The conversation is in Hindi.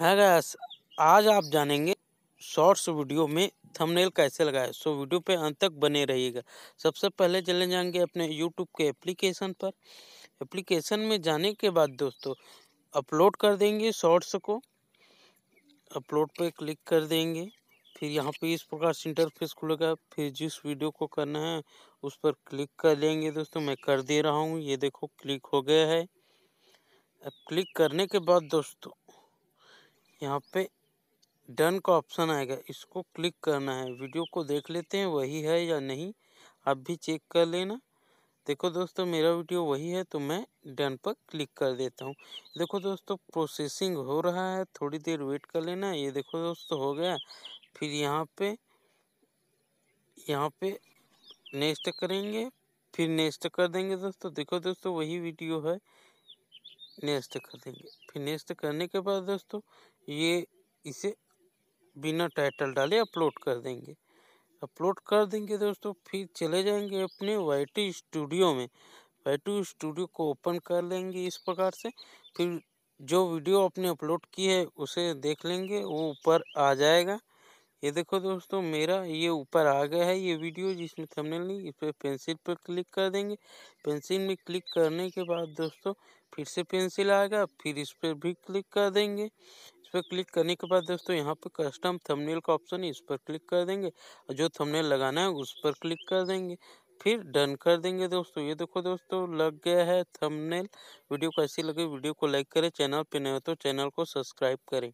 है गैस आज आप जानेंगे शॉर्ट्स वीडियो में थंबनेल कैसे लगाए सो वीडियो पे अंत तक बने रहिएगा सबसे पहले चले जाएंगे अपने यूट्यूब के एप्लीकेशन पर एप्लीकेशन में जाने के बाद दोस्तों अपलोड कर देंगे शॉर्ट्स को अपलोड पे क्लिक कर देंगे फिर यहाँ पे इस प्रकार से इंटरफेस खुलेगा फिर जिस वीडियो को करना है उस पर क्लिक कर लेंगे दोस्तों मैं कर दे रहा हूँ ये देखो क्लिक हो गया है अब क्लिक करने के बाद दोस्तों यहाँ पे डन का ऑप्शन आएगा इसको क्लिक करना है वीडियो को देख लेते हैं वही है या नहीं आप भी चेक कर लेना देखो दोस्तों मेरा वीडियो वही है तो मैं डन पर क्लिक कर देता हूँ देखो दोस्तों प्रोसेसिंग हो रहा है थोड़ी देर वेट कर लेना ये देखो दोस्तों हो गया फिर यहाँ पे यहाँ पे नेक्स्ट करेंगे फिर नेक्स्ट कर देंगे दोस्तों देखो दोस्तों वही वीडियो है नेस्ट कर देंगे फिर नेस्ट करने के बाद दोस्तों ये इसे बिना टाइटल डाले अपलोड कर देंगे अपलोड कर देंगे दोस्तों फिर चले जाएंगे अपने वाई स्टूडियो में वाई स्टूडियो को ओपन कर लेंगे इस प्रकार से फिर जो वीडियो आपने अपलोड की है उसे देख लेंगे वो ऊपर आ जाएगा ये देखो दोस्तों मेरा ये ऊपर आ गया है ये वीडियो जिसमें थंबनेल नहीं इस पर पेंसिल पर क्लिक कर देंगे पेंसिल में क्लिक करने के बाद दोस्तों फिर से पेंसिल आएगा फिर इस पर भी क्लिक कर देंगे इस पर क्लिक करने के बाद दोस्तों यहाँ पर कस्टम थंबनेल का ऑप्शन है इस पर क्लिक कर देंगे और जो थंबनेल लगाना है उस पर क्लिक कर देंगे फिर डन कर देंगे दोस्तों ये देखो दोस्तों लग गया है थंबनेल वीडियो कैसी लगी वीडियो को लाइक करें चैनल पर नए हो तो चैनल को सब्सक्राइब करें